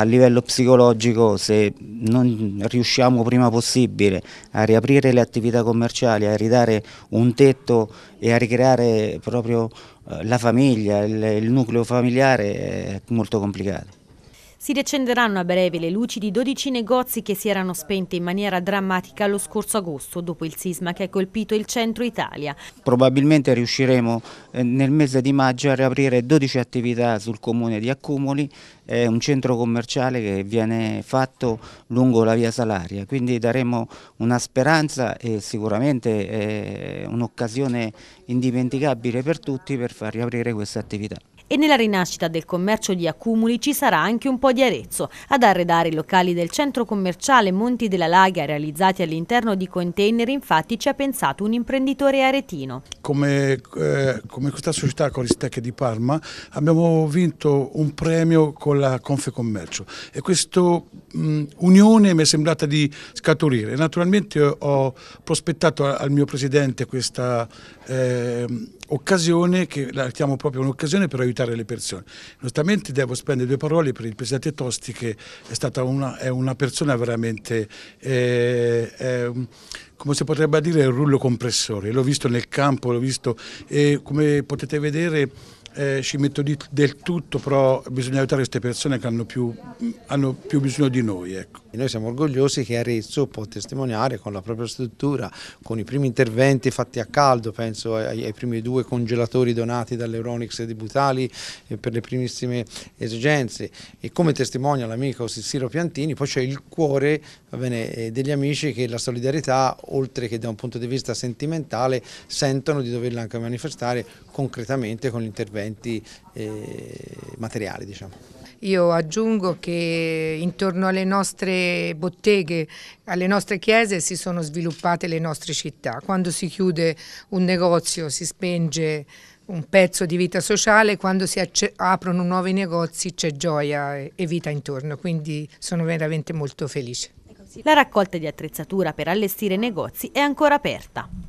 a livello psicologico se non riusciamo prima possibile a riaprire le attività commerciali, a ridare un tetto e a ricreare proprio eh, la famiglia, il, il nucleo familiare è molto complicato. Si riaccenderanno a breve le luci di 12 negozi che si erano spente in maniera drammatica lo scorso agosto dopo il sisma che ha colpito il centro Italia. Probabilmente riusciremo eh, nel mese di maggio a riaprire 12 attività sul comune di Accumoli, è un centro commerciale che viene fatto lungo la via Salaria, quindi daremo una speranza e sicuramente eh, un'occasione indimenticabile per tutti per far riaprire questa attività e nella rinascita del commercio di accumuli ci sarà anche un po' di Arezzo. Ad arredare i locali del centro commerciale Monti della Laga realizzati all'interno di container infatti ci ha pensato un imprenditore aretino. Come, eh, come questa società Coristec di Parma abbiamo vinto un premio con la Confecommercio e questa mm, unione mi è sembrata di scaturire. Naturalmente ho prospettato al mio presidente questa... Eh, occasione che la chiamo proprio un'occasione per aiutare le persone. Onestamente devo spendere due parole per il Presidente Tosti che è stata una, è una persona veramente... Eh, è, come si potrebbe dire, il rullo compressore. L'ho visto nel campo, l'ho visto e come potete vedere eh, ci metto di, del tutto, però bisogna aiutare queste persone che hanno più, hanno più bisogno di noi. Ecco. Noi siamo orgogliosi che Arezzo può testimoniare con la propria struttura, con i primi interventi fatti a caldo, penso ai, ai primi due congelatori donati dall'Euronix di Butali eh, per le primissime esigenze e come testimonia l'amico Sissiro Piantini, poi c'è il cuore bene, eh, degli amici che la solidarietà, oltre che da un punto di vista sentimentale, sentono di doverla anche manifestare concretamente con gli interventi interventi eh, materiali. Diciamo. Io aggiungo che intorno alle nostre botteghe, alle nostre chiese si sono sviluppate le nostre città. Quando si chiude un negozio si spenge un pezzo di vita sociale, quando si aprono nuovi negozi c'è gioia e vita intorno, quindi sono veramente molto felice. La raccolta di attrezzatura per allestire negozi è ancora aperta.